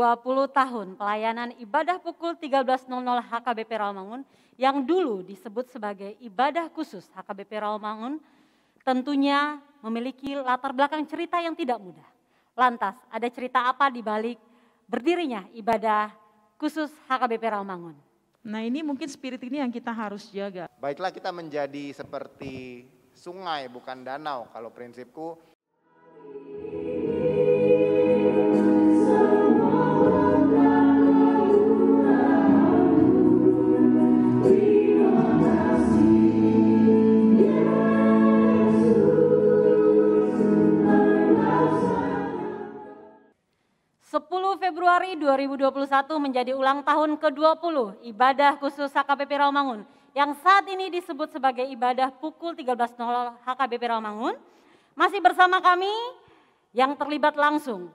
20 tahun pelayanan ibadah pukul 13.00 HKBP Rawamangun yang dulu disebut sebagai ibadah khusus HKBP Rawamangun tentunya memiliki latar belakang cerita yang tidak mudah. Lantas ada cerita apa di balik berdirinya ibadah khusus HKBP Rawamangun? Nah ini mungkin spirit ini yang kita harus jaga. Baiklah kita menjadi seperti sungai bukan danau kalau prinsipku. Februari 2021 menjadi ulang tahun ke-20 ibadah khusus HKBP Rawamangun yang saat ini disebut sebagai ibadah pukul 13.00 HKBP Rawamangun. Masih bersama kami yang terlibat langsung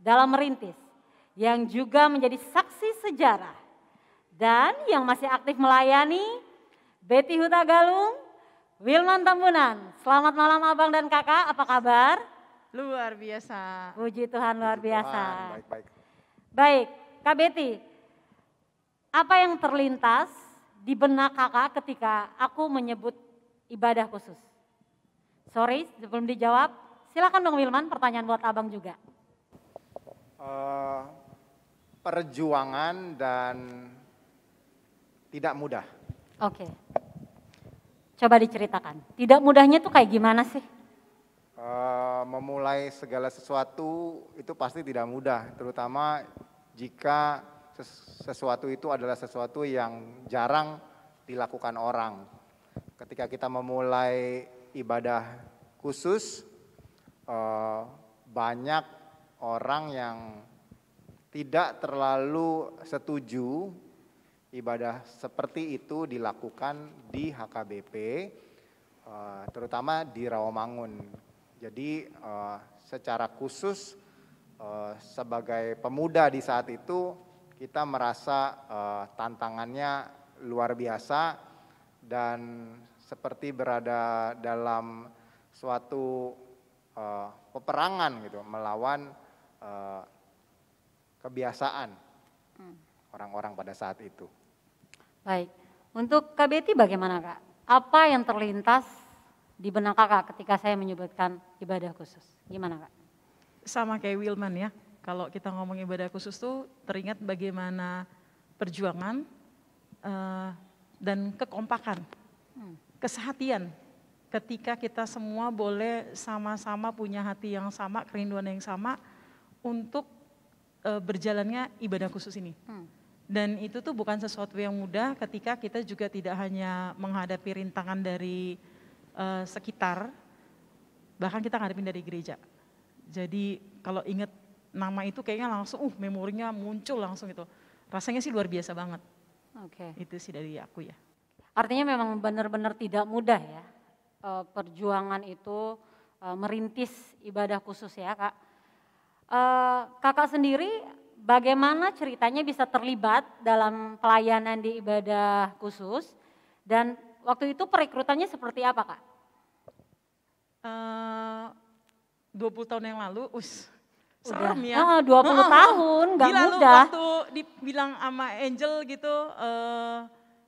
dalam merintis, yang juga menjadi saksi sejarah dan yang masih aktif melayani Betty Huta Galung, Wilman Tambunan. Selamat malam abang dan kakak, apa kabar? Luar biasa. Puji Tuhan luar biasa. baik, baik. Baik, Kak Betty, apa yang terlintas di benak kakak ketika aku menyebut ibadah khusus? Sorry, sebelum dijawab, silakan Bang Wilman, pertanyaan buat abang juga. Uh, perjuangan dan tidak mudah. Oke, okay. coba diceritakan. Tidak mudahnya tuh kayak gimana sih? uh, memulai segala sesuatu itu pasti tidak mudah, terutama jika sesuatu itu adalah sesuatu yang jarang dilakukan orang. Ketika kita memulai ibadah khusus, uh, banyak orang yang tidak terlalu setuju ibadah seperti itu dilakukan di HKBP, eh, terutama di Rawamangun jadi uh, secara khusus uh, sebagai pemuda di saat itu kita merasa uh, tantangannya luar biasa dan seperti berada dalam suatu uh, peperangan gitu melawan uh, kebiasaan hmm. orang-orang hmm. pada saat itu. Baik, untuk KBT bagaimana kak? Apa yang terlintas di benang kakak ketika saya menyebutkan ibadah khusus? Gimana kak? Sama kayak Wilman ya, kalau kita ngomong ibadah khusus tuh teringat bagaimana perjuangan uh, dan kekompakan, hmm. kesehatian ketika kita semua boleh sama-sama punya hati yang sama, kerinduan yang sama untuk uh, berjalannya ibadah khusus ini. Hmm. Dan itu tuh bukan sesuatu yang mudah ketika kita juga tidak hanya menghadapi rintangan dari uh, sekitar, bahkan kita ngadepin dari gereja. Jadi kalau inget nama itu kayaknya langsung, uh memorinya muncul langsung itu Rasanya sih luar biasa banget. Oke. Okay. Itu sih dari aku ya. Artinya memang benar-benar tidak mudah ya. Eh, perjuangan itu eh, merintis ibadah khusus ya kak. kakak sendiri bagaimana ceritanya bisa terlibat dalam pelayanan di ibadah khusus dan waktu itu perekrutannya seperti apa kak? Eh, dua puluh tahun yang lalu, us, serem ya. Ah, 20 oh, tahun, gak Gila mudah. Lu waktu dibilang sama Angel gitu, uh,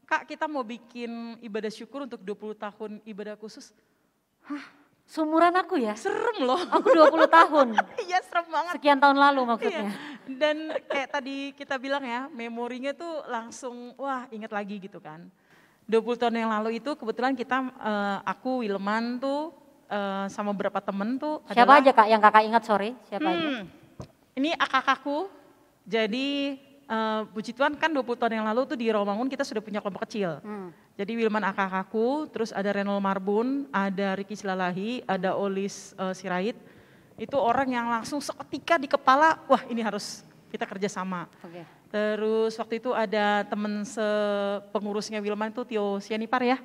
kak kita mau bikin ibadah syukur untuk 20 tahun ibadah khusus. Hah, seumuran aku ya? Serem loh. Aku 20 tahun. Iya serem banget. Sekian tahun lalu iya. maksudnya. Iya. Dan kayak tadi kita bilang ya, memorinya tuh langsung wah inget lagi gitu kan. 20 tahun yang lalu itu kebetulan kita, uh, aku Wilman tuh Eh, sama beberapa temen tuh. Siapa adalah, aja kak yang kakak ingat sorry? Siapa hmm, aja? Ini kakakku. Jadi uh, puji Tuhan kan 20 tahun yang lalu tuh di Romangun kita sudah punya kelompok kecil. Hmm. Jadi Wilman akak kakakku, terus ada Renol Marbun, ada Riki Silalahi, ada Olis uh, Sirait. Itu orang yang langsung seketika di kepala, wah ini harus kita kerjasama. Okay. Terus waktu itu ada temen sepengurusnya Wilman itu Tio Sianipar ya.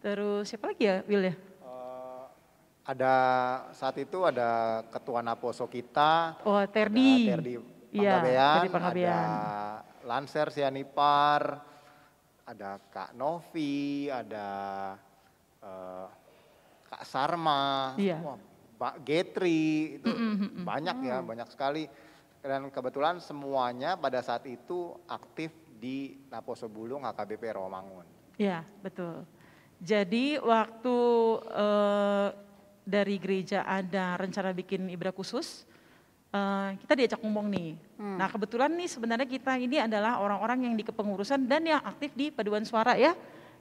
Terus siapa lagi ya Wil ya? ada saat itu ada ketua naposo kita. Oh, Terdi. Ada Terdi ya, ada Lanser Sianipar, ada Kak Novi, ada uh, Kak Sarma, iya. Wah, Mbak Getri, itu mm -hmm. banyak ya, mm. banyak sekali. Dan kebetulan semuanya pada saat itu aktif di Naposo Bulung AKBP Rawamangun. Iya, betul. Jadi waktu uh, dari gereja ada rencana bikin ibadah khusus, uh, kita diajak ngomong nih. Hmm. Nah kebetulan nih sebenarnya kita ini adalah orang-orang yang di kepengurusan dan yang aktif di paduan suara ya.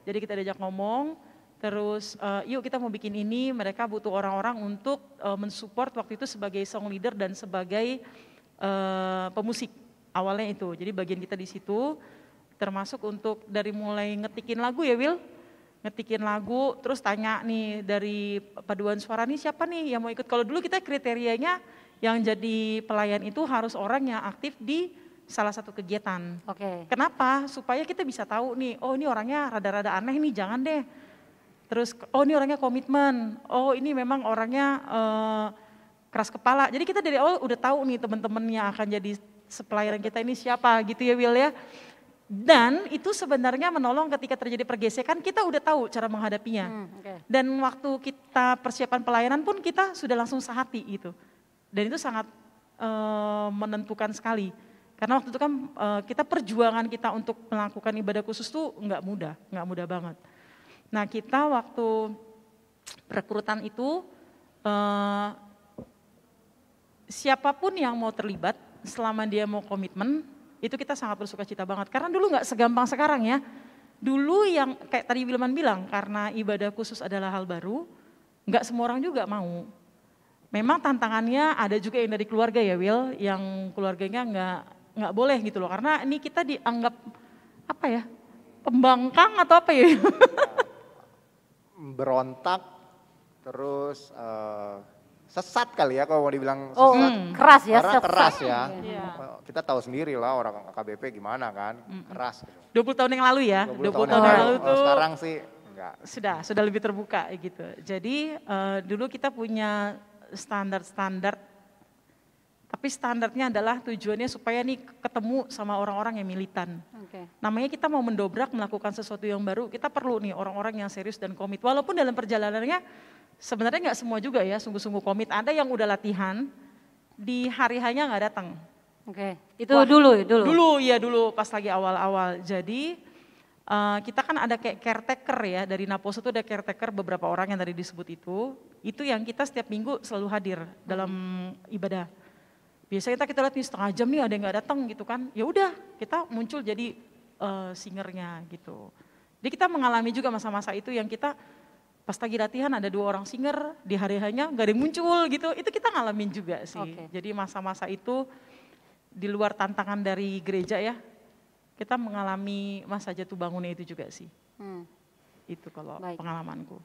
Jadi kita diajak ngomong, terus uh, yuk kita mau bikin ini, mereka butuh orang-orang untuk uh, mensupport waktu itu sebagai song leader dan sebagai uh, pemusik awalnya itu. Jadi bagian kita di situ termasuk untuk dari mulai ngetikin lagu ya Will, ngetikin lagu terus tanya nih dari paduan suara nih siapa nih yang mau ikut. Kalau dulu kita kriterianya yang jadi pelayan itu harus orang yang aktif di salah satu kegiatan. Oke. Okay. Kenapa? Supaya kita bisa tahu nih, oh ini orangnya rada-rada aneh nih, jangan deh. Terus oh ini orangnya komitmen. Oh ini memang orangnya uh, keras kepala. Jadi kita dari awal udah tahu nih teman-teman yang akan jadi sepelayaran kita ini siapa gitu ya Will ya. Dan itu sebenarnya menolong ketika terjadi pergesekan kita udah tahu cara menghadapinya. Hmm, okay. Dan waktu kita persiapan pelayanan pun kita sudah langsung sehati itu. Dan itu sangat uh, menentukan sekali. Karena waktu itu kan uh, kita perjuangan kita untuk melakukan ibadah khusus tuh nggak mudah, nggak mudah banget. Nah kita waktu perekrutan itu uh, siapapun yang mau terlibat selama dia mau komitmen itu kita sangat bersuka cita banget. Karena dulu nggak segampang sekarang ya. Dulu yang kayak tadi Wilman bilang, karena ibadah khusus adalah hal baru, nggak semua orang juga mau. Memang tantangannya ada juga yang dari keluarga ya Will, yang keluarganya nggak nggak boleh gitu loh. Karena ini kita dianggap apa ya, pembangkang atau apa ya? Berontak, terus uh, sesat kali ya kalau mau dibilang oh, sesat. Oh, mm. keras ya. Karena keras ya. Yeah. Iya. Kita tahu sendiri lah orang KBP gimana kan, mm. keras. 20 gitu. tahun yang lalu ya, 20, 20 tahun, tahun yang lalu, itu. tuh. Sekarang sih enggak. Sudah, sudah lebih terbuka gitu. Jadi uh, dulu kita punya standar-standar, tapi standarnya adalah tujuannya supaya nih ketemu sama orang-orang yang militan. Okay. Namanya kita mau mendobrak melakukan sesuatu yang baru, kita perlu nih orang-orang yang serius dan komit. Walaupun dalam perjalanannya Sebenarnya nggak semua juga ya, sungguh-sungguh komit. Ada yang udah latihan, di hari hanya nggak datang. Oke, itu Wah, dulu, dulu. Dulu, ya dulu pas lagi awal-awal. Jadi uh, kita kan ada kayak caretaker ya, dari Naposo itu ada caretaker beberapa orang yang tadi disebut itu. Itu yang kita setiap minggu selalu hadir dalam hmm. ibadah. Biasanya kita, kita lihat nih setengah jam nih ada yang nggak datang gitu kan. Ya udah, kita muncul jadi uh, singernya gitu. Jadi kita mengalami juga masa-masa itu yang kita pas lagi latihan ada dua orang singer di hari hanya gak ada yang muncul gitu itu kita ngalamin juga sih okay. jadi masa-masa itu di luar tantangan dari gereja ya kita mengalami masa jatuh bangunnya itu juga sih hmm. itu kalau Baik. pengalamanku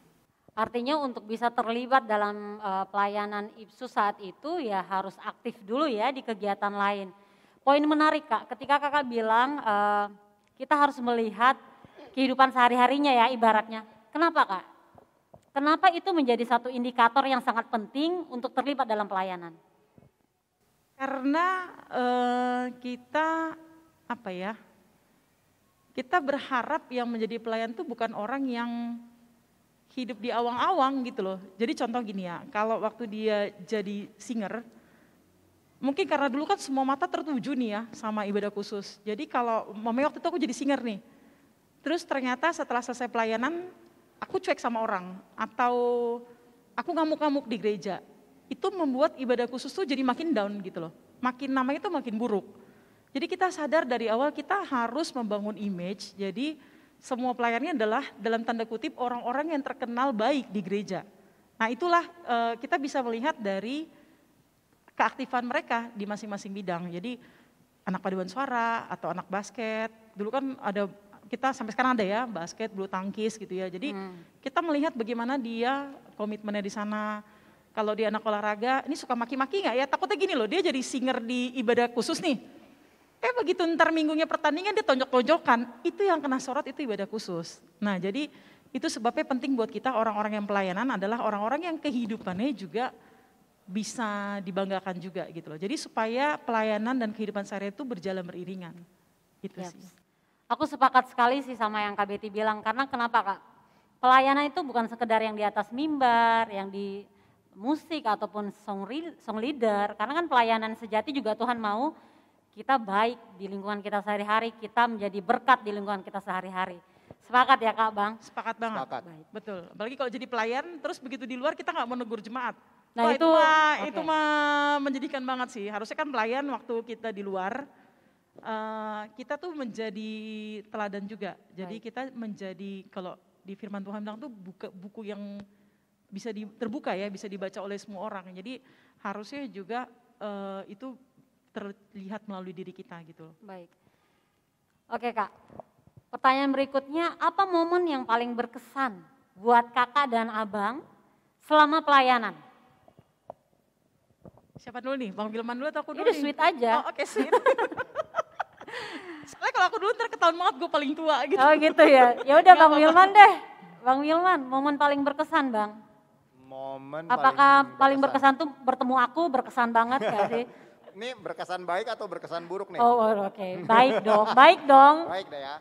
artinya untuk bisa terlibat dalam uh, pelayanan Ipsus saat itu ya harus aktif dulu ya di kegiatan lain poin menarik kak ketika kakak bilang uh, kita harus melihat kehidupan sehari harinya ya ibaratnya kenapa kak Kenapa itu menjadi satu indikator yang sangat penting untuk terlibat dalam pelayanan? Karena eh, kita apa ya? Kita berharap yang menjadi pelayan itu bukan orang yang hidup di awang-awang gitu loh. Jadi contoh gini ya, kalau waktu dia jadi singer, mungkin karena dulu kan semua mata tertuju nih ya sama ibadah khusus. Jadi kalau mamanya waktu itu aku jadi singer nih, terus ternyata setelah selesai pelayanan aku cuek sama orang atau aku ngamuk-ngamuk di gereja, itu membuat ibadah khusus tuh jadi makin down gitu loh. Makin namanya itu makin buruk. Jadi kita sadar dari awal kita harus membangun image. Jadi semua pelayannya adalah dalam tanda kutip orang-orang yang terkenal baik di gereja. Nah itulah eh, kita bisa melihat dari keaktifan mereka di masing-masing bidang. Jadi anak paduan suara atau anak basket. Dulu kan ada kita sampai sekarang ada ya basket, bulu tangkis gitu ya. Jadi hmm. kita melihat bagaimana dia komitmennya di sana. Kalau dia anak olahraga, ini suka maki-maki nggak -maki ya? Takutnya gini loh, dia jadi singer di ibadah khusus nih. Eh begitu ntar minggunya pertandingan dia tonjok-tonjokan, itu yang kena sorot itu ibadah khusus. Nah jadi itu sebabnya penting buat kita orang-orang yang pelayanan adalah orang-orang yang kehidupannya juga bisa dibanggakan juga gitu loh. Jadi supaya pelayanan dan kehidupan saya itu berjalan beriringan. Gitu yep. Iya. sih. Aku sepakat sekali sih sama yang Kak Betty bilang, karena kenapa Kak? Pelayanan itu bukan sekedar yang di atas mimbar, yang di musik ataupun song, song leader, karena kan pelayanan sejati juga Tuhan mau kita baik di lingkungan kita sehari-hari, kita menjadi berkat di lingkungan kita sehari-hari. Sepakat ya Kak Bang? Sepakat banget. Sepakat. Baik. Betul. Apalagi kalau jadi pelayan, terus begitu di luar kita nggak mau negur jemaat. Nah Wah, itu, itu mah okay. itu menjadikan banget sih. Harusnya kan pelayan waktu kita di luar, uh, kita tuh menjadi teladan juga. Jadi Baik. kita menjadi kalau di firman Tuhan bilang tuh buku, buku yang bisa di, terbuka ya, bisa dibaca oleh semua orang. Jadi harusnya juga uh, itu terlihat melalui diri kita gitu Baik. Oke Kak. Pertanyaan berikutnya, apa momen yang paling berkesan buat Kakak dan Abang selama pelayanan? Siapa dulu nih? Bang Wilman dulu atau aku dulu? Ini sweet aja. Oh, oke okay, sweet. Soalnya kalau aku dulu ntar ketahuan banget gue paling tua gitu. Oh gitu ya. Ya udah Bang Wilman deh. Bang Wilman, momen paling berkesan Bang. Momen Apakah paling berkesan, paling berkesan tuh bertemu aku berkesan banget gak sih? Ini berkesan baik atau berkesan buruk nih? Oh, oh oke, okay. baik dong, baik dong. Baik deh ya.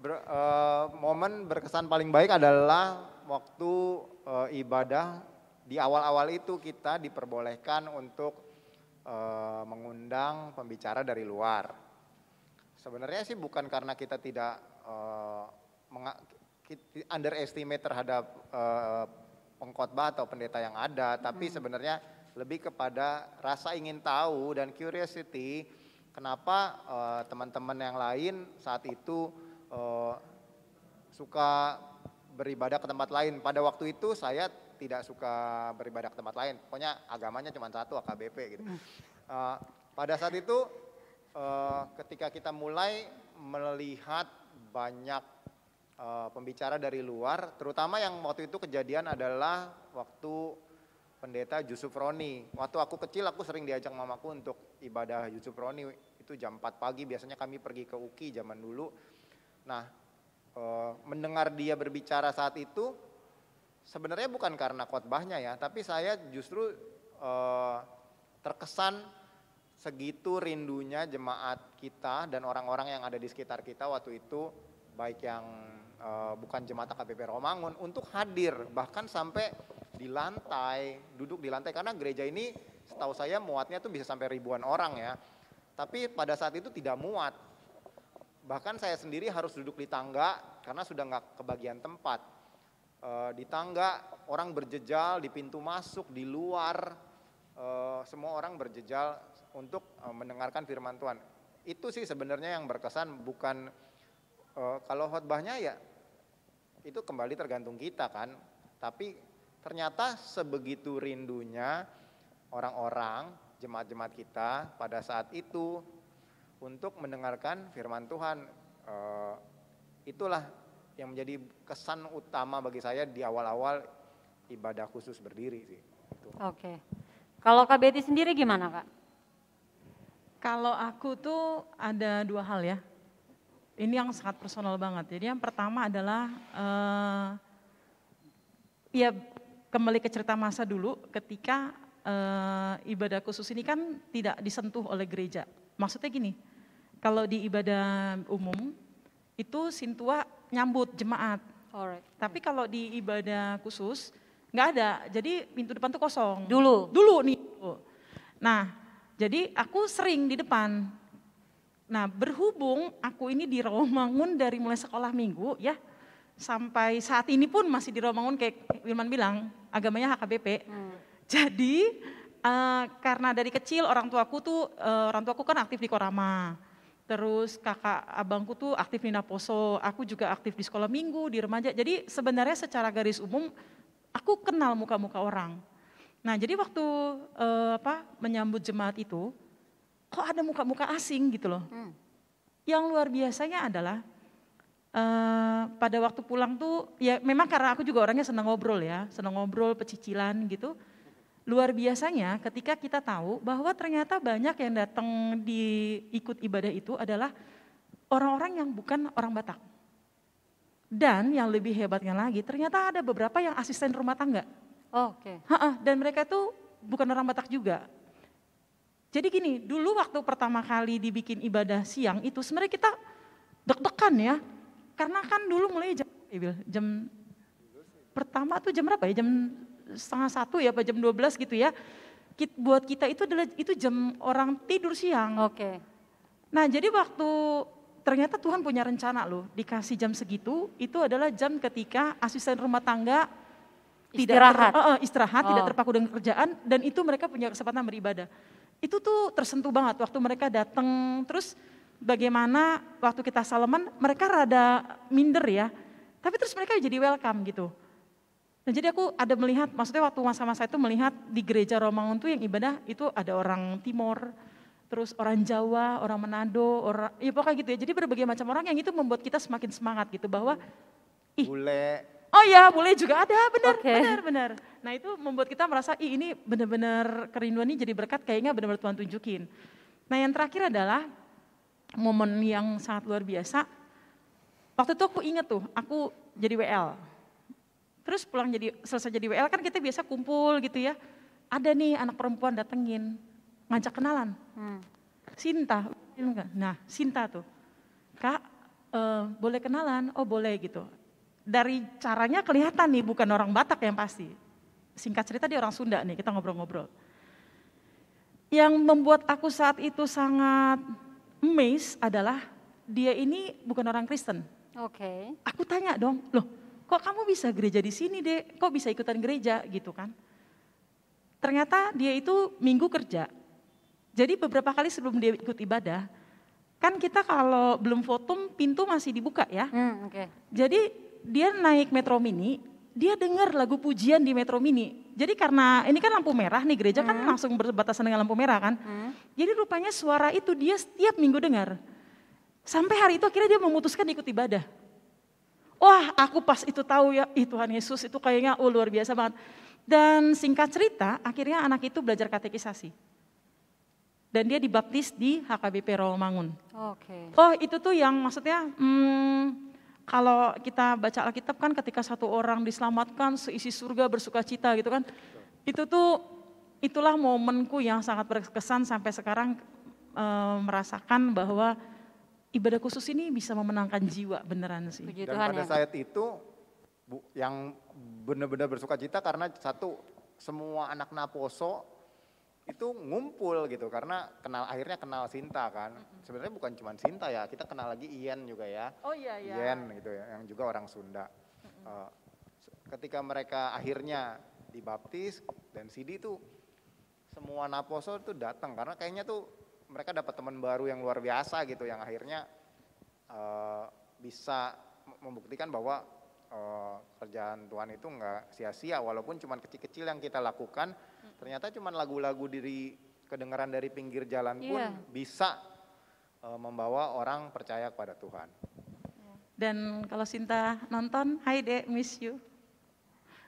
Ber, uh, momen berkesan paling baik adalah waktu uh, ibadah di awal-awal itu kita diperbolehkan untuk uh, mengundang pembicara dari luar Sebenarnya sih bukan karena kita tidak uh, underestimate terhadap uh, pengkhotbah atau pendeta yang ada, hmm. tapi sebenarnya lebih kepada rasa ingin tahu dan curiosity kenapa eh, teman-teman uh, yang lain saat itu uh, suka beribadah ke tempat lain. Pada waktu itu saya tidak suka beribadah ke tempat lain. Pokoknya agamanya cuma satu AKBP gitu. Uh, pada saat itu uh, ketika kita mulai melihat banyak uh, pembicara dari luar, terutama yang waktu itu kejadian adalah waktu pendeta Yusuf Roni. Waktu aku kecil aku sering diajak mamaku untuk ibadah Yusuf Roni, itu jam 4 pagi biasanya kami pergi ke UKI zaman dulu. Nah, e, mendengar dia berbicara saat itu sebenarnya bukan karena khotbahnya ya, tapi saya justru e, terkesan segitu rindunya jemaat kita dan orang-orang yang ada di sekitar kita waktu itu baik yang e, bukan jemaat AKBP Romangun untuk hadir bahkan sampai di lantai duduk di lantai karena gereja ini setahu saya muatnya tuh bisa sampai ribuan orang ya tapi pada saat itu tidak muat bahkan saya sendiri harus duduk di tangga karena sudah nggak kebagian tempat e, di tangga orang berjejal di pintu masuk di luar uh, semua orang berjejal untuk eh, mendengarkan firman Tuhan. Itu sih sebenarnya yang berkesan bukan eh, kalau khotbahnya ya itu kembali tergantung kita kan. Tapi ternyata sebegitu rindunya orang-orang jemaat-jemaat kita pada saat itu untuk mendengarkan firman Tuhan. Eh, itulah yang menjadi kesan utama bagi saya di awal-awal ibadah khusus berdiri sih. Gitu. Oke. Kalau Kak sendiri gimana Kak? Kalau aku tuh ada dua hal ya. Ini yang sangat personal banget. Jadi yang pertama adalah uh, ya kembali ke cerita masa dulu ketika uh, ibadah khusus ini kan tidak disentuh oleh gereja. Maksudnya gini, kalau di ibadah umum itu sintua nyambut jemaat. Alright. Tapi kalau di ibadah khusus nggak ada, jadi pintu depan tuh kosong. Dulu. Dulu nih. Nah, jadi aku sering di depan. Nah berhubung aku ini di Romangun dari mulai sekolah minggu ya, sampai saat ini pun masih di Romangun kayak Wilman bilang, agamanya HKBP. Hmm. Jadi uh, karena dari kecil orang tuaku tuh, uh, orang tuaku kan aktif di Korama. Terus kakak abangku tuh aktif di Naposo, aku juga aktif di sekolah minggu, di remaja. Jadi sebenarnya secara garis umum aku kenal muka-muka orang. Nah, jadi waktu eh, apa menyambut jemaat itu, kok ada muka-muka asing gitu loh. Hmm. Yang luar biasanya adalah eh, pada waktu pulang tuh, ya memang karena aku juga orangnya senang ngobrol ya, senang ngobrol, pecicilan gitu. Luar biasanya ketika kita tahu bahwa ternyata banyak yang datang di ikut ibadah itu adalah orang-orang yang bukan orang Batak. Dan yang lebih hebatnya lagi, ternyata ada beberapa yang asisten rumah tangga. Oke. Okay. dan mereka itu bukan orang Batak juga. Jadi gini, dulu waktu pertama kali dibikin ibadah siang itu sebenarnya kita deg-degan ya. Karena kan dulu mulai jam, eh, jam pertama tuh jam berapa ya? Jam setengah satu ya, apa jam belas gitu ya. Buat kita itu adalah itu jam orang tidur siang. Oke. Okay. Nah jadi waktu ternyata Tuhan punya rencana loh, dikasih jam segitu itu adalah jam ketika asisten rumah tangga istirahat. tidak ter, uh, istirahat, oh. tidak terpaku dengan kerjaan dan itu mereka punya kesempatan beribadah. Itu tuh tersentuh banget waktu mereka datang terus bagaimana waktu kita salaman mereka rada minder ya. Tapi terus mereka jadi welcome gitu. Nah, jadi aku ada melihat, maksudnya waktu masa-masa itu melihat di gereja Romangun tuh yang ibadah itu ada orang Timor, terus orang Jawa, orang Manado, orang ya pokoknya gitu ya. Jadi berbagai macam orang yang itu membuat kita semakin semangat gitu bahwa bule Oh ya, boleh juga ada, benar, okay. benar, benar. Nah itu membuat kita merasa, Ih, ini benar-benar kerinduan ini jadi berkat, kayaknya benar-benar Tuhan tunjukin. Nah yang terakhir adalah momen yang sangat luar biasa. Waktu itu aku inget tuh, aku jadi WL. Terus pulang jadi selesai jadi WL kan kita biasa kumpul gitu ya. Ada nih anak perempuan datengin, ngajak kenalan. Hmm. Sinta, nah Sinta tuh, kak eh, boleh kenalan? Oh boleh gitu dari caranya kelihatan nih bukan orang Batak yang pasti. Singkat cerita dia orang Sunda nih, kita ngobrol-ngobrol. Yang membuat aku saat itu sangat amazed adalah dia ini bukan orang Kristen. Oke. Okay. Aku tanya dong, loh kok kamu bisa gereja di sini deh, kok bisa ikutan gereja gitu kan. Ternyata dia itu minggu kerja. Jadi beberapa kali sebelum dia ikut ibadah, kan kita kalau belum fotum pintu masih dibuka ya. Hmm, okay. Jadi dia naik metro mini, dia dengar lagu pujian di metro mini. Jadi karena ini kan lampu merah nih gereja kan hmm. kan langsung berbatasan dengan lampu merah kan. Hmm. Jadi rupanya suara itu dia setiap minggu dengar. Sampai hari itu akhirnya dia memutuskan ikut ibadah. Wah, aku pas itu tahu ya, ih Tuhan Yesus itu kayaknya oh, luar biasa banget. Dan singkat cerita, akhirnya anak itu belajar katekisasi. Dan dia dibaptis di HKBP Rawamangun. Oke. Okay. Oh, itu tuh yang maksudnya hmm, kalau kita baca Alkitab kan ketika satu orang diselamatkan seisi surga bersuka cita gitu kan. Itu tuh itulah momenku yang sangat berkesan sampai sekarang e, merasakan bahwa ibadah khusus ini bisa memenangkan jiwa beneran sih. Dan Tuhan pada ya. saat itu yang benar-benar bersuka cita karena satu semua anak Naposo itu ngumpul gitu karena kenal akhirnya kenal Sinta kan. Sebenarnya bukan cuma Sinta ya, kita kenal lagi Ian juga ya. Oh iya iya. Ian gitu ya, yang juga orang Sunda. Eh, ketika mereka akhirnya dibaptis dan Sidi itu semua naposo tuh datang karena kayaknya tuh mereka dapat teman baru yang luar biasa gitu yang akhirnya eh, bisa membuktikan bahwa uh, kerjaan Tuhan itu nggak sia-sia walaupun cuma kecil-kecil yang kita lakukan Ternyata cuma lagu-lagu dari kedengaran dari pinggir jalan pun yeah. bisa uh, membawa orang percaya kepada Tuhan. Dan kalau Sinta nonton, Hi dek, miss you.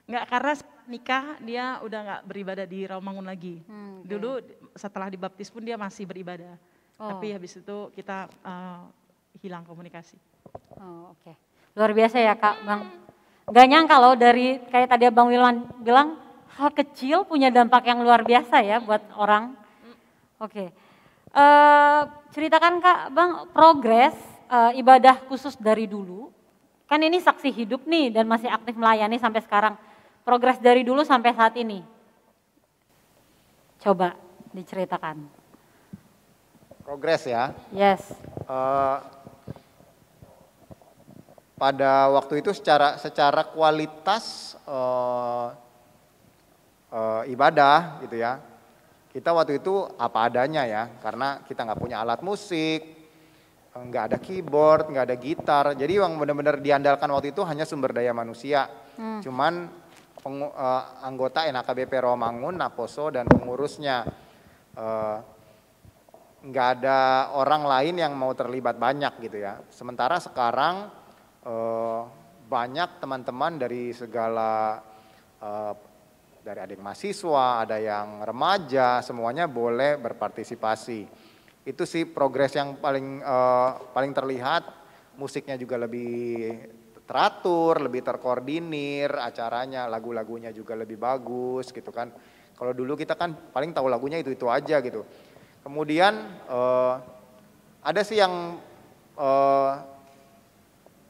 Nggak karena nikah dia udah nggak beribadah di Rawamangun lagi. Hmm, okay. Dulu setelah dibaptis pun dia masih beribadah. Oh. Tapi habis itu kita uh, hilang komunikasi. Oh oke. Okay. Luar biasa ya Kak Bang. Gak nyangka loh dari kayak tadi Bang Wilman bilang hal kecil punya dampak yang luar biasa ya buat orang. Oke, okay. Eh, ceritakan kak bang progres uh, ibadah khusus dari dulu. Kan ini saksi hidup nih dan masih aktif melayani sampai sekarang. Progres dari dulu sampai saat ini. Coba diceritakan. Progres ya. Yes. Uh, pada waktu itu secara secara kualitas uh, e, ibadah gitu ya. Kita waktu itu apa adanya ya, karena kita nggak punya alat musik, nggak ada keyboard, nggak ada gitar. Jadi yang benar-benar diandalkan waktu itu hanya sumber daya manusia. Hmm. Cuman peng, e, eh, anggota NAKBP Romangun, Naposo dan pengurusnya. E, nggak ada orang lain yang mau terlibat banyak gitu ya. Sementara sekarang banyak teman-teman dari segala dari adik mahasiswa, ada yang remaja, semuanya boleh berpartisipasi. Itu sih progres yang paling uh, paling terlihat, musiknya juga lebih teratur, lebih terkoordinir, acaranya, lagu-lagunya juga lebih bagus gitu kan. Kalau dulu kita kan paling tahu lagunya itu-itu aja gitu. Kemudian uh, ada sih yang uh,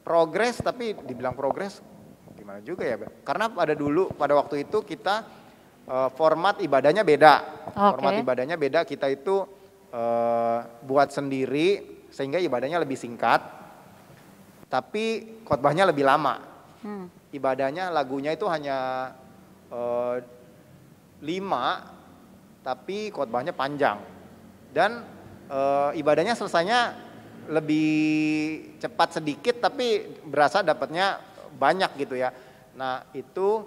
progres tapi dibilang progres gimana juga ya karena pada dulu pada waktu itu kita uh, format ibadahnya beda okay. format ibadahnya beda kita itu uh, buat sendiri sehingga ibadahnya lebih singkat tapi khotbahnya lebih lama hmm. ibadahnya lagunya itu hanya uh, lima tapi khotbahnya panjang dan e, ibadahnya selesainya lebih cepat sedikit tapi berasa dapatnya banyak gitu ya. Nah itu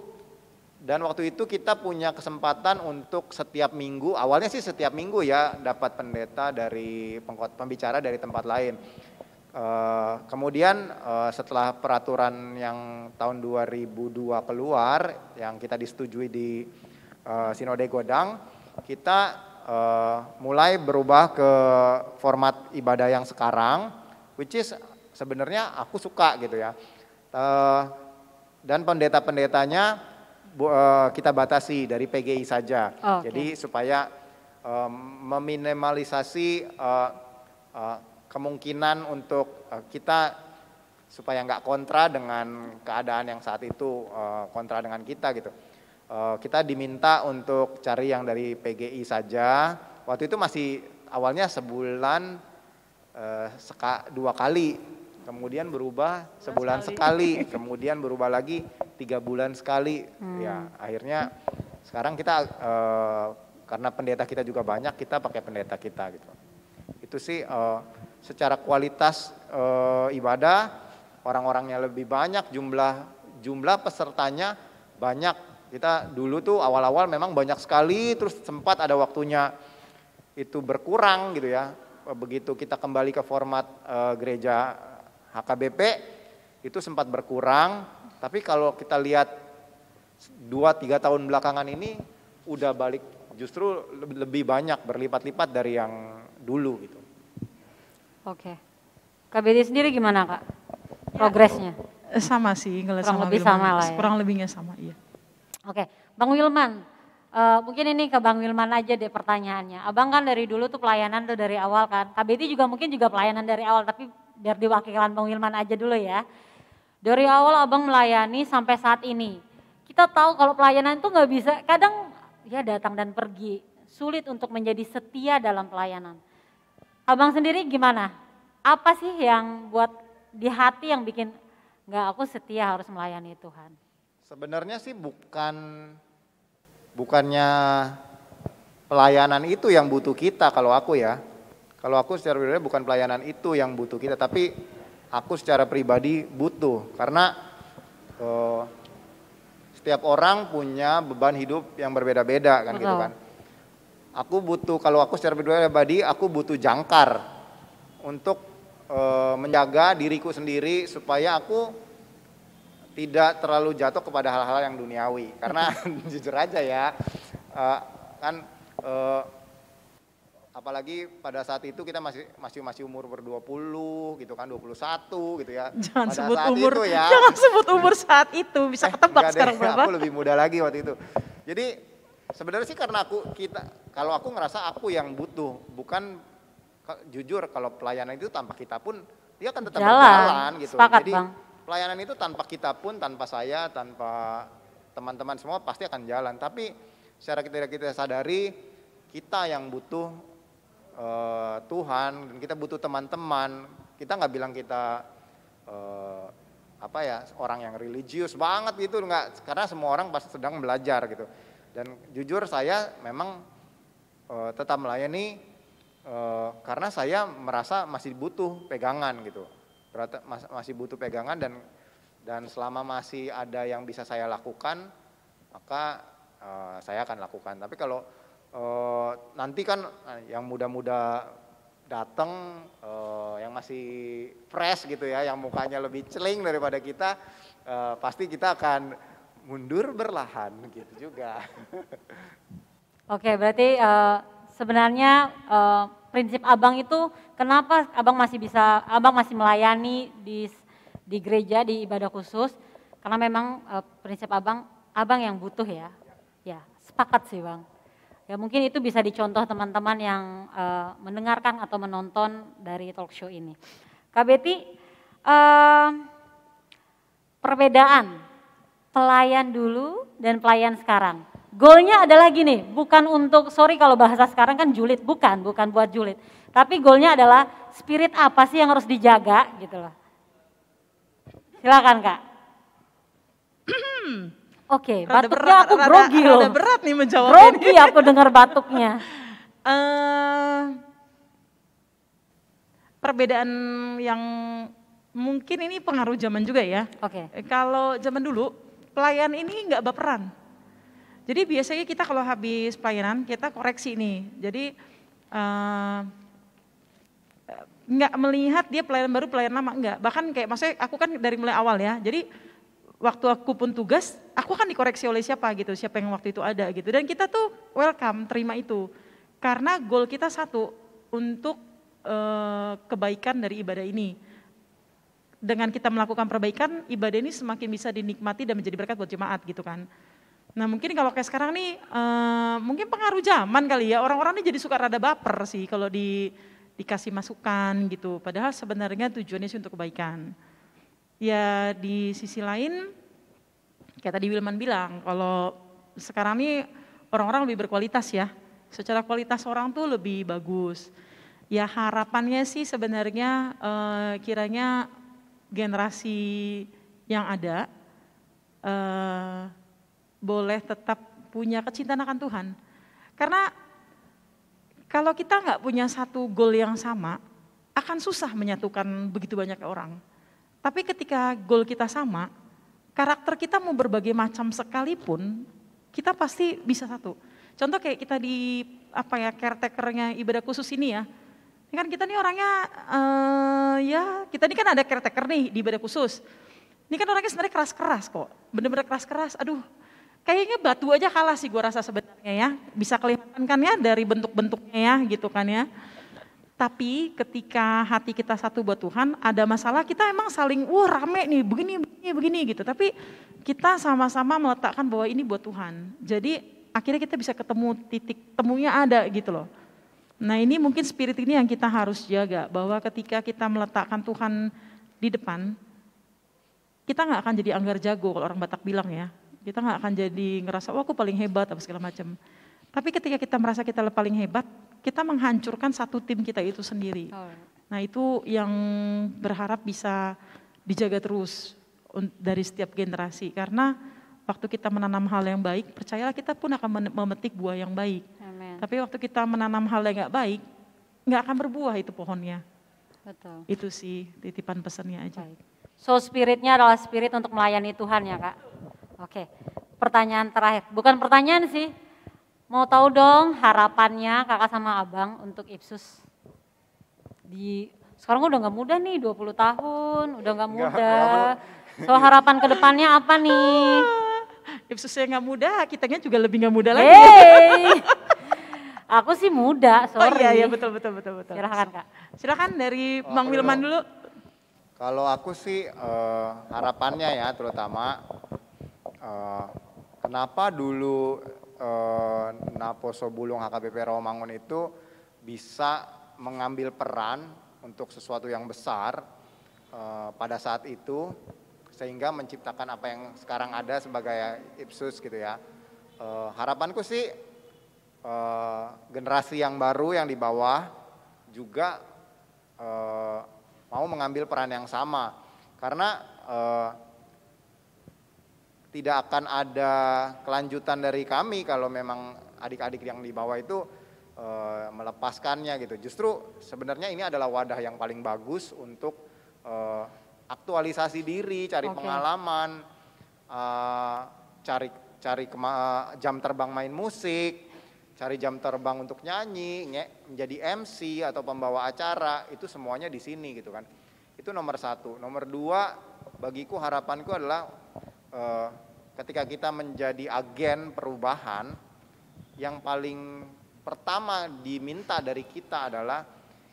dan waktu itu kita punya kesempatan untuk setiap minggu, awalnya sih setiap minggu ya dapat pendeta dari pembicara dari tempat lain. Eh, kemudian eh, setelah peraturan yang tahun 2002 keluar yang kita disetujui di uh, Sinode Godang, kita mulai berubah ke format ibadah yang sekarang, which is sebenarnya aku suka gitu ya. Eh, dan pendeta-pendetanya eh, kita batasi dari PGI saja. Oh, okay. Jadi supaya eh, meminimalisasi kemungkinan untuk kita supaya nggak kontra dengan keadaan yang saat itu kontra dengan kita gitu. kita diminta untuk cari yang dari PGI saja. Waktu itu masih awalnya sebulan dua kali kemudian berubah sebulan sekali, sekali kemudian berubah lagi tiga bulan sekali hmm. ya akhirnya sekarang kita e, karena pendeta kita juga banyak kita pakai pendeta kita gitu itu sih e, secara kualitas e, ibadah orang-orangnya lebih banyak jumlah jumlah pesertanya banyak kita dulu tuh awal-awal memang banyak sekali terus sempat ada waktunya itu berkurang gitu ya begitu kita kembali ke format uh, gereja HKBP itu sempat berkurang, tapi kalau kita lihat 2-3 tahun belakangan ini udah balik justru lebih banyak berlipat-lipat dari yang dulu gitu. Oke. KBD sendiri gimana kak? Progresnya? Ya, sama sih kurang sama lebih Wilman. sama lah ya. Kurang lebihnya sama iya. Oke, Bang Wilman, uh, mungkin ini ke Bang Wilman aja deh pertanyaannya. Abang kan dari dulu tuh pelayanan tuh dari awal kan. KBD juga mungkin juga pelayanan dari awal, tapi biar diwakilkan Bang Wilman aja dulu ya. Dari awal abang melayani sampai saat ini. Kita tahu kalau pelayanan itu nggak bisa, kadang ya datang dan pergi. Sulit untuk menjadi setia dalam pelayanan. Abang sendiri gimana? Apa sih yang buat di hati yang bikin nggak aku setia harus melayani Tuhan? Sebenarnya sih bukan bukannya pelayanan itu yang butuh kita kalau aku ya. Kalau aku secara pribadi bukan pelayanan itu yang butuh kita, tapi aku secara pribadi butuh karena uh, setiap orang punya beban hidup yang berbeda-beda kan gitu Betul. gitu kan. Aku butuh kalau aku secara pribadi aku butuh jangkar untuk uh, menjaga diriku sendiri supaya aku tidak terlalu jatuh kepada hal-hal yang duniawi karena jujur aja ya uh, kan uh, apalagi pada saat itu kita masih masih masih umur ber-20 gitu kan 21 gitu ya. Jangan pada sebut saat umur itu ya. Jangan sebut umur saat itu bisa eh, ketebak deh, sekarang berapa. Aku lebih muda lagi waktu itu. Jadi sebenarnya sih karena aku kita kalau aku ngerasa aku yang butuh bukan jujur kalau pelayanan itu tanpa kita pun dia akan tetap jalan, berjalan gitu. Sepakat, Jadi bang. pelayanan itu tanpa kita pun tanpa saya tanpa teman-teman semua pasti akan jalan tapi secara kita kita sadari kita yang butuh uh, Tuhan dan kita butuh teman-teman. Kita nggak bilang kita uh, apa ya orang yang religius banget gitu nggak karena semua orang pas sedang belajar gitu. Dan jujur saya memang uh, tetap melayani uh, karena saya merasa masih butuh pegangan gitu. Mas, masih butuh pegangan dan dan selama masih ada yang bisa saya lakukan maka uh, saya akan lakukan. Tapi kalau Eh, nanti kan eh, yang muda-muda datang, uh, eh, yang masih fresh gitu ya, yang mukanya lebih celing daripada kita, uh, pasti kita akan mundur berlahan gitu juga. Oke, berarti uh, sebenarnya uh, prinsip abang itu kenapa abang masih bisa, abang masih melayani di di gereja di ibadah khusus karena memang uh, prinsip abang abang yang butuh ya, ya sepakat sih bang. Ya mungkin itu bisa dicontoh teman-teman yang uh, mendengarkan atau menonton dari talk show ini. Kak Betty, uh, perbedaan pelayan dulu dan pelayan sekarang. Goalnya adalah gini, bukan untuk, sorry kalau bahasa sekarang kan julid, bukan, bukan buat julid. Tapi goalnya adalah spirit apa sih yang harus dijaga gitu loh. Silakan kak. Oke, okay, batuknya berat, aku grogi loh. Rada berat nih menjawab grogi ini. aku dengar batuknya. uh, perbedaan yang mungkin ini pengaruh zaman juga ya. Oke. Okay. Eh, kalau zaman dulu pelayan ini nggak baperan. Jadi biasanya kita kalau habis pelayanan kita koreksi nih. Jadi uh, nggak melihat dia pelayan baru pelayan lama enggak. bahkan kayak maksudnya aku kan dari mulai awal ya jadi waktu aku pun tugas, aku akan dikoreksi oleh siapa gitu, siapa yang waktu itu ada gitu. Dan kita tuh welcome, terima itu. Karena goal kita satu, untuk uh, kebaikan dari ibadah ini. Dengan kita melakukan perbaikan, ibadah ini semakin bisa dinikmati dan menjadi berkat buat jemaat gitu kan. Nah mungkin kalau kayak sekarang nih, uh, mungkin pengaruh zaman kali ya, orang-orang ini jadi suka rada baper sih kalau di, dikasih masukan gitu. Padahal sebenarnya tujuannya sih untuk kebaikan ya di sisi lain kayak tadi Wilman bilang kalau sekarang ini orang-orang lebih berkualitas ya secara kualitas orang tuh lebih bagus ya harapannya sih sebenarnya eh, kiranya generasi yang ada eh, boleh tetap punya kecintaan akan Tuhan karena kalau kita nggak punya satu goal yang sama akan susah menyatukan begitu banyak orang tapi ketika goal kita sama, karakter kita mau berbagai macam sekalipun, kita pasti bisa satu. Contoh kayak kita di apa ya caretakernya ibadah khusus ini ya. Ini kan kita nih orangnya uh, ya kita ini kan ada caretaker nih di ibadah khusus. Ini kan orangnya sebenarnya keras-keras kok, bener-bener keras-keras. Aduh, kayaknya batu aja kalah sih gue rasa sebenarnya ya. Bisa kelihatan kan ya dari bentuk-bentuknya ya gitu kan ya. Tapi ketika hati kita satu buat Tuhan, ada masalah kita emang saling, wah rame nih, begini, begini, begini gitu. Tapi kita sama-sama meletakkan bahwa ini buat Tuhan. Jadi akhirnya kita bisa ketemu titik temunya ada gitu loh. Nah ini mungkin spirit ini yang kita harus jaga, bahwa ketika kita meletakkan Tuhan di depan, kita nggak akan jadi anggar jago kalau orang Batak bilang ya. Kita nggak akan jadi ngerasa, wah aku paling hebat, apa segala macam. Tapi ketika kita merasa kita paling hebat, kita menghancurkan satu tim kita itu sendiri. Nah itu yang berharap bisa dijaga terus dari setiap generasi karena waktu kita menanam hal yang baik percayalah kita pun akan memetik buah yang baik. Amen. Tapi waktu kita menanam hal yang nggak baik nggak akan berbuah itu pohonnya. Betul. Itu sih titipan pesannya aja. Baik. So spiritnya adalah spirit untuk melayani Tuhan ya kak. Oke. Pertanyaan terakhir, bukan pertanyaan sih, Mau tahu dong harapannya kakak sama abang untuk Ipsus? Di sekarang udah nggak muda nih, 20 tahun, udah nggak muda. So harapan kedepannya apa nih? Ipsus saya nggak muda, kitanya juga lebih nggak muda lagi. Hey. Aku sih muda, sorry. Oh iya, iya betul, betul, betul. betul. Silahkan Kak. Silahkan dari oh, Bang Wilman dulu. Kalau aku sih uh, harapannya ya terutama, uh, kenapa dulu eh, Naposo Bulung HKBP Rawamangun itu bisa mengambil peran untuk sesuatu yang besar eh, pada saat itu sehingga menciptakan apa yang sekarang ada sebagai Ipsus gitu ya. Eh, harapanku sih eh, generasi yang baru yang di bawah juga mau mengambil peran yang sama karena tidak akan ada kelanjutan dari kami kalau memang adik-adik yang di bawah itu e, melepaskannya gitu. Justru sebenarnya ini adalah wadah yang paling bagus untuk e, aktualisasi diri, cari okay. pengalaman, e, cari cari kema, jam terbang main musik, cari jam terbang untuk nyanyi, nge, menjadi MC atau pembawa acara itu semuanya di sini gitu kan. Itu nomor satu. Nomor dua bagiku harapanku adalah Eh, ketika kita menjadi agen perubahan, yang paling pertama diminta dari kita adalah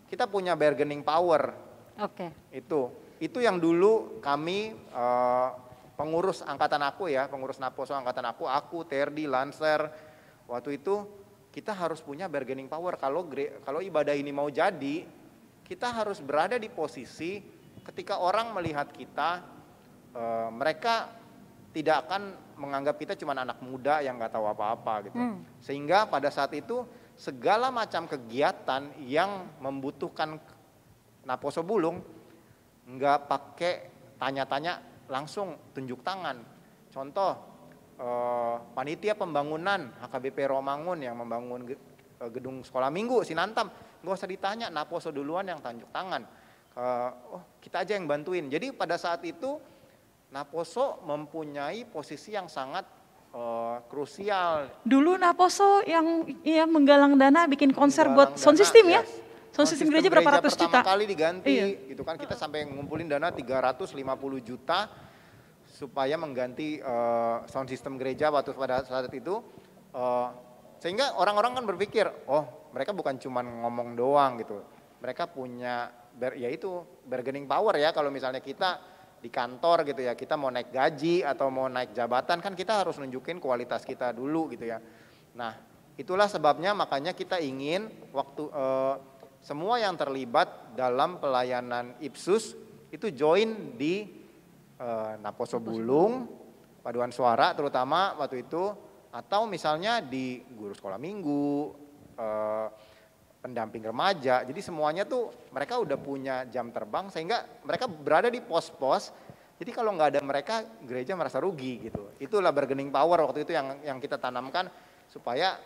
kita punya bargaining power. Oke. Okay. Itu itu yang dulu kami eh, pengurus angkatan aku ya, pengurus Naposo angkatan aku, aku, Terdi, Lancer, waktu itu kita harus punya bargaining power. Kalau kalau ibadah ini mau jadi, kita harus berada di posisi ketika orang melihat kita, e, mereka tidak akan menganggap kita cuma anak muda yang nggak tahu apa-apa gitu. Hmm. Sehingga pada saat itu segala macam kegiatan yang membutuhkan naposo bulung nggak pakai tanya-tanya langsung tunjuk tangan. Contoh eh, panitia pembangunan HKBP Romangun yang membangun eh, gedung sekolah minggu Sinantam nggak usah ditanya naposo duluan yang tunjuk tangan. oh kita aja yang bantuin. Jadi pada saat itu Naposo mempunyai posisi yang sangat uh, krusial. Dulu Naposo yang ya menggalang dana bikin konser menggalang buat ya? sound system ya. Sound system, gereja berapa ratus juta? kali diganti, iya. gitu kan kita sampai ngumpulin dana 350 juta supaya mengganti uh, sound system gereja waktu pada saat itu. Uh, sehingga orang-orang kan berpikir, oh mereka bukan cuma ngomong doang gitu, mereka punya ya itu bargaining power ya kalau misalnya kita di kantor gitu ya kita mau naik gaji atau mau naik jabatan kan kita harus nunjukin kualitas kita dulu gitu ya nah itulah sebabnya makanya kita ingin waktu eh, semua yang terlibat dalam pelayanan Ipsus itu join di eh, Naposo Bulung paduan suara terutama waktu itu atau misalnya di guru sekolah minggu eh, pendamping remaja. Jadi semuanya tuh mereka udah punya jam terbang sehingga mereka berada di pos-pos. Jadi kalau nggak ada mereka gereja merasa rugi gitu. Itulah bargaining power waktu itu yang yang kita tanamkan supaya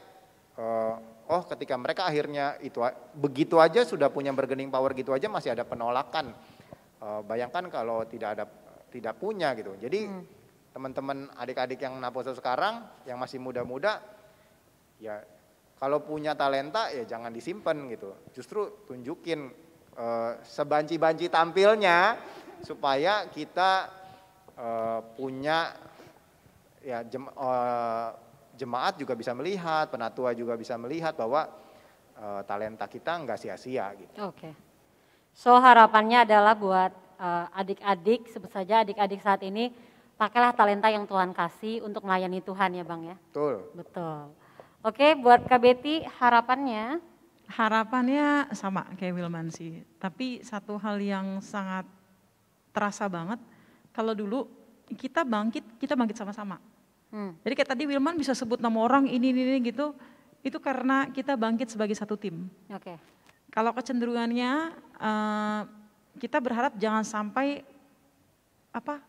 uh, oh ketika mereka akhirnya itu begitu aja sudah punya bargaining power gitu aja masih ada penolakan. Uh, bayangkan kalau tidak ada tidak punya gitu. Jadi hmm. teman-teman adik-adik yang naposo sekarang yang masih muda-muda ya kalau punya talenta ya jangan disimpan gitu. Justru tunjukin e, sebanci-banci tampilnya supaya kita e, punya ya jem, e, jemaat juga bisa melihat, penatua juga bisa melihat bahwa e, talenta kita enggak sia-sia gitu. Oke. So harapannya adalah buat adik-adik, sebut saja adik-adik saat ini pakailah talenta yang Tuhan kasih untuk melayani Tuhan ya Bang ya. Betul. Betul. Oke, buat Kak Betty harapannya? Harapannya sama kayak Wilman sih. Tapi satu hal yang sangat terasa banget, kalau dulu kita bangkit, kita bangkit sama-sama. Hmm. Jadi kayak tadi Wilman bisa sebut nama orang ini, ini, ini gitu, itu karena kita bangkit sebagai satu tim. Oke. Kalau kecenderungannya uh, kita berharap jangan sampai apa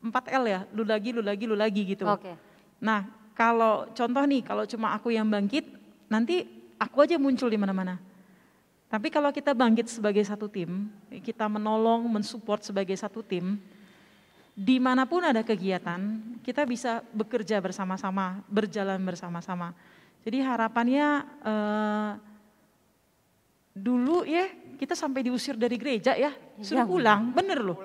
4 L ya, lu lagi, lu lagi, lu lagi gitu. Oke. Nah kalau contoh nih, kalau cuma aku yang bangkit, nanti aku aja muncul di mana-mana. Tapi kalau kita bangkit sebagai satu tim, kita menolong, mensupport sebagai satu tim, dimanapun ada kegiatan, kita bisa bekerja bersama-sama, berjalan bersama-sama. Jadi harapannya eh, dulu ya kita sampai diusir dari gereja ya, suruh iya, pulang, bener loh.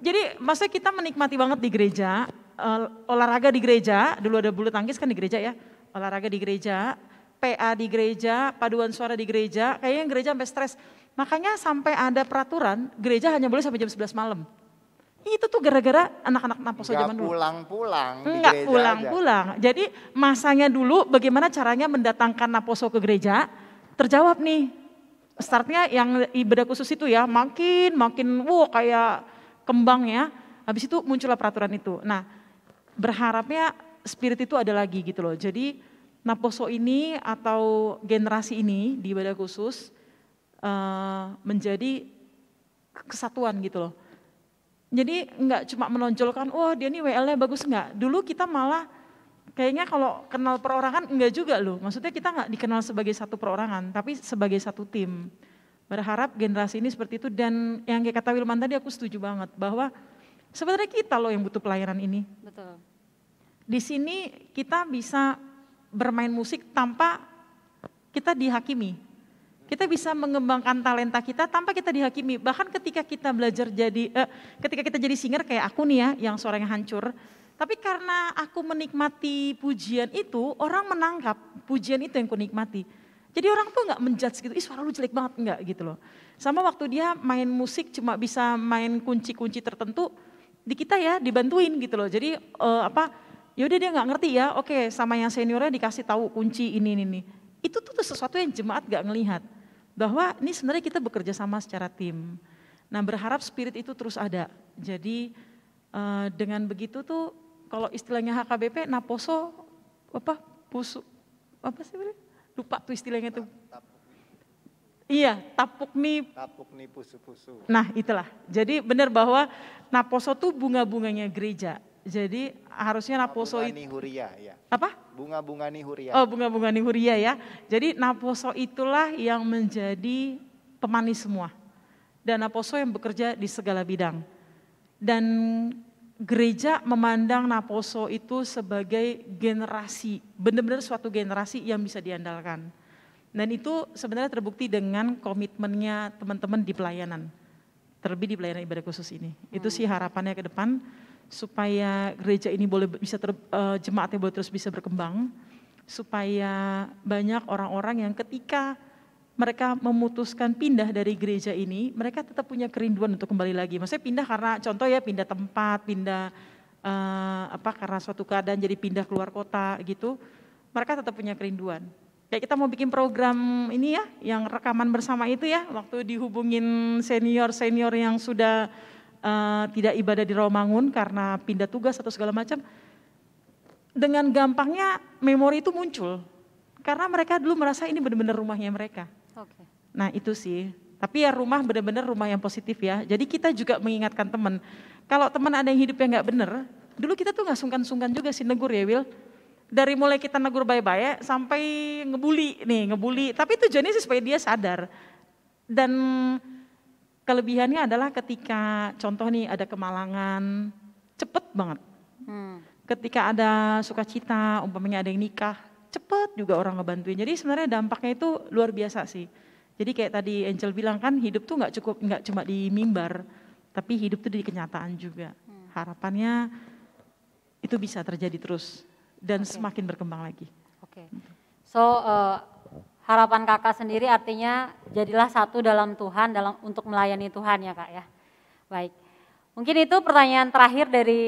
Jadi masa kita menikmati banget di gereja, uh, olahraga di gereja, dulu ada bulu tangkis kan di gereja ya, olahraga di gereja, PA di gereja, paduan suara di gereja, kayaknya yang gereja sampai stres. Makanya sampai ada peraturan, gereja hanya boleh sampai jam 11 malam. Itu tuh gara-gara anak-anak naposo zaman dulu. pulang-pulang Enggak pulang-pulang. Jadi masanya dulu bagaimana caranya mendatangkan naposo ke gereja, terjawab nih. Startnya yang ibadah khusus itu ya, makin, makin, wow kayak kembang ya. Habis itu muncullah peraturan itu. Nah, berharapnya spirit itu ada lagi gitu loh. Jadi naposo ini atau generasi ini di ibadah khusus uh, menjadi kesatuan gitu loh. Jadi nggak cuma menonjolkan, wah oh, dia ini WL-nya bagus nggak. Dulu kita malah kayaknya kalau kenal perorangan enggak juga loh. Maksudnya kita nggak dikenal sebagai satu perorangan, tapi sebagai satu tim. Berharap generasi ini seperti itu dan yang kayak kata Wilman tadi aku setuju banget bahwa sebenarnya kita loh yang butuh pelayanan ini. Betul. Di sini kita bisa bermain musik tanpa kita dihakimi. Kita bisa mengembangkan talenta kita tanpa kita dihakimi. Bahkan ketika kita belajar jadi eh, ketika kita jadi singer kayak aku nih ya yang suaranya hancur, tapi karena aku menikmati pujian itu, orang menangkap pujian itu yang kunikmati. Jadi orang tuh nggak menjudge gitu, ih suara lu jelek banget, nggak gitu loh. Sama waktu dia main musik cuma bisa main kunci-kunci tertentu, di kita ya dibantuin gitu loh. Jadi eh, apa yaudah dia nggak ngerti ya, oke sama yang seniornya dikasih tahu kunci ini, ini, ini. Itu tuh sesuatu yang jemaat gak ngelihat. Bahwa ini sebenarnya kita bekerja sama secara tim. Nah berharap spirit itu terus ada. Jadi eh, dengan begitu tuh kalau istilahnya HKBP, naposo, apa, pusu, apa sih? Lupa tuh istilahnya tuh. Iya, tapuk Tapuk nih pusu-pusu. Nah, itulah. Jadi benar bahwa naposo tuh bunga-bunganya gereja. Jadi harusnya Naposo bunga itu nihuria, ya. apa? Bunga-bunga nihuria. Oh, bunga-bunga nihuria ya. Jadi Naposo itulah yang menjadi pemanis semua. Dan Naposo yang bekerja di segala bidang. Dan gereja memandang Naposo itu sebagai generasi, benar-benar suatu generasi yang bisa diandalkan. Dan itu sebenarnya terbukti dengan komitmennya teman-teman di pelayanan. Terlebih di pelayanan ibadah khusus ini. Itu sih hmm. harapannya ke depan supaya gereja ini boleh bisa ter, uh, jemaatnya boleh terus bisa berkembang, supaya banyak orang-orang yang ketika mereka memutuskan pindah dari gereja ini, mereka tetap punya kerinduan untuk kembali lagi. Maksudnya pindah karena contoh ya pindah tempat, pindah uh, apa karena suatu keadaan jadi pindah keluar kota gitu. Mereka tetap punya kerinduan. Kayak kita mau bikin program ini ya, yang rekaman bersama itu ya, waktu dihubungin senior-senior yang sudah Eh, tidak ibadah di Romangun karena pindah tugas atau segala macam, dengan gampangnya memori itu muncul karena mereka dulu merasa ini benar-benar rumahnya mereka. Okay. Nah itu sih. Tapi ya rumah benar-benar rumah yang positif ya. Jadi kita juga mengingatkan teman. Kalau teman ada yang hidupnya nggak benar, dulu kita tuh nggak sungkan-sungkan juga sih negur ya Will. Dari mulai kita negur baik-baik sampai ngebully nih, ngebully. Tapi tujuannya sih supaya dia sadar. Dan Kelebihannya adalah ketika contoh nih ada kemalangan, cepet banget. Hmm. Ketika ada sukacita, umpamanya ada yang nikah, cepet juga orang ngebantuin. Jadi sebenarnya dampaknya itu luar biasa sih. Jadi kayak tadi Angel bilang kan hidup tuh nggak cukup nggak cuma di mimbar, tapi hidup tuh di kenyataan juga. Hmm. Harapannya itu bisa terjadi terus dan okay. semakin berkembang lagi. Oke. Okay. So uh, harapan kakak sendiri artinya jadilah satu dalam Tuhan dalam untuk melayani Tuhan ya kak ya. Baik, mungkin itu pertanyaan terakhir dari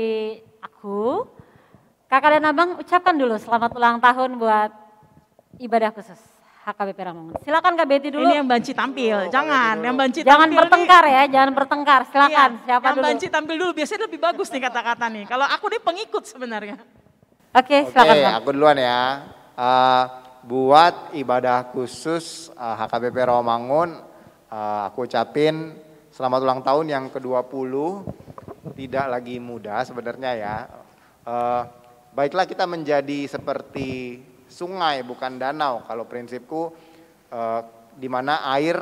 aku. Kakak dan abang ucapkan dulu selamat ulang tahun buat ibadah khusus HKBP Ramon. Silakan Kak Betty dulu. Ini yang banci tampil, oh, jangan yang banci tampil. Jangan bertengkar ya, jangan bertengkar. Iya, silakan iya, siapa yang dulu. banci tampil dulu biasanya lebih bagus nih kata-kata nih. Kalau aku nih pengikut sebenarnya. Oke, okay, silakan. Oke, aku duluan ya. Uh, buat ibadah khusus uh, eh, HKBP Rawamangun. Uh, aku ucapin selamat ulang tahun yang ke-20. Tidak lagi muda sebenarnya ya. Uh, baiklah kita menjadi seperti sungai bukan danau. Kalau prinsipku uh, di mana air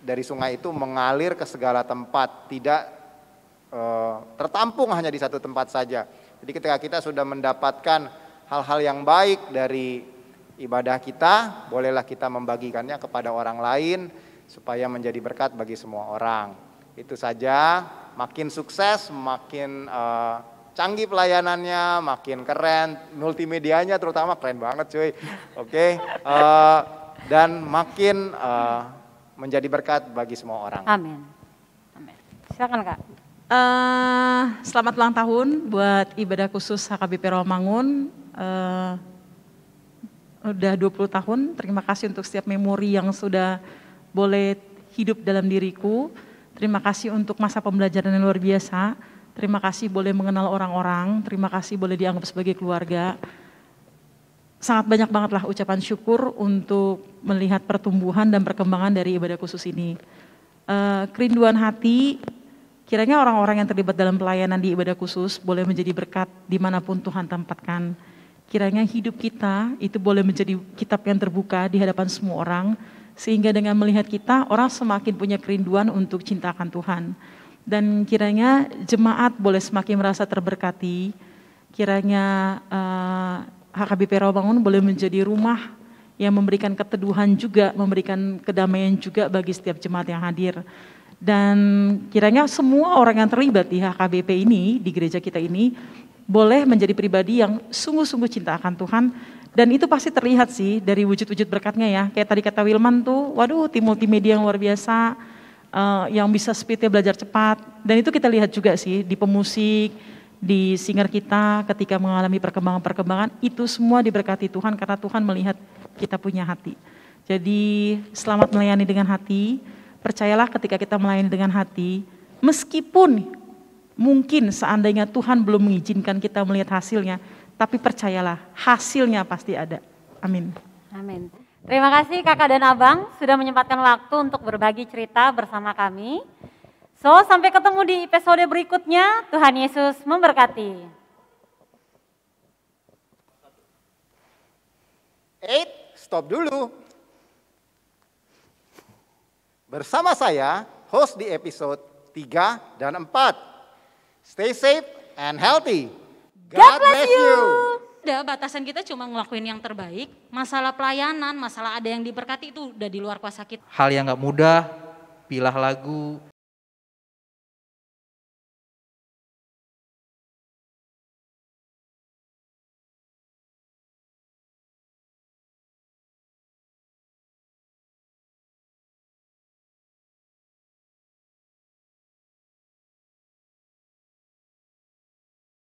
dari sungai itu mengalir ke segala tempat, tidak uh, tertampung hanya di satu tempat saja. Jadi ketika kita sudah mendapatkan hal-hal yang baik dari ibadah kita, bolehlah kita membagikannya kepada orang lain supaya menjadi berkat bagi semua orang. Itu saja, makin sukses, makin uh, canggih pelayanannya, makin keren, multimedianya terutama keren banget cuy. Oke. Okay? Uh, eh, dan makin uh, menjadi berkat bagi semua orang. Amin. Amin. Silakan Kak. Uh, selamat ulang tahun buat ibadah khusus HKBP Romangun. Uh, udah 20 tahun. Terima kasih untuk setiap memori yang sudah boleh hidup dalam diriku. Terima kasih untuk masa pembelajaran yang luar biasa. Terima kasih boleh mengenal orang-orang. Terima kasih boleh dianggap sebagai keluarga. Sangat banyak banget lah ucapan syukur untuk melihat pertumbuhan dan perkembangan dari ibadah khusus ini. Uh, kerinduan hati, kiranya orang-orang yang terlibat dalam pelayanan di ibadah khusus boleh menjadi berkat dimanapun Tuhan tempatkan. Kiranya hidup kita itu boleh menjadi kitab yang terbuka di hadapan semua orang, sehingga dengan melihat kita, orang semakin punya kerinduan untuk cinta akan Tuhan. Dan kiranya jemaat boleh semakin merasa terberkati, kiranya uh, eh, HKBP Rawamangun boleh menjadi rumah yang memberikan keteduhan juga, memberikan kedamaian juga bagi setiap jemaat yang hadir. Dan kiranya semua orang yang terlibat di HKBP ini, di gereja kita ini, boleh menjadi pribadi yang sungguh-sungguh cinta akan Tuhan dan itu pasti terlihat sih dari wujud-wujud berkatnya ya. Kayak tadi kata Wilman tuh, waduh tim multimedia yang luar biasa, uh, yang bisa speednya belajar cepat. Dan itu kita lihat juga sih di pemusik, di singer kita ketika mengalami perkembangan-perkembangan, itu semua diberkati Tuhan karena Tuhan melihat kita punya hati. Jadi selamat melayani dengan hati, percayalah ketika kita melayani dengan hati, meskipun Mungkin seandainya Tuhan belum mengizinkan kita melihat hasilnya, tapi percayalah, hasilnya pasti ada. Amin. Amin. Terima kasih kakak dan abang sudah menyempatkan waktu untuk berbagi cerita bersama kami. So, sampai ketemu di episode berikutnya. Tuhan Yesus memberkati. Eight, stop dulu. Bersama saya, host di episode 3 dan 4. Stay safe and healthy. God, God bless, you. Udah batasan kita cuma ngelakuin yang terbaik. Masalah pelayanan, masalah ada yang diberkati itu udah di luar kuasa kita. Hal yang gak mudah, pilah lagu,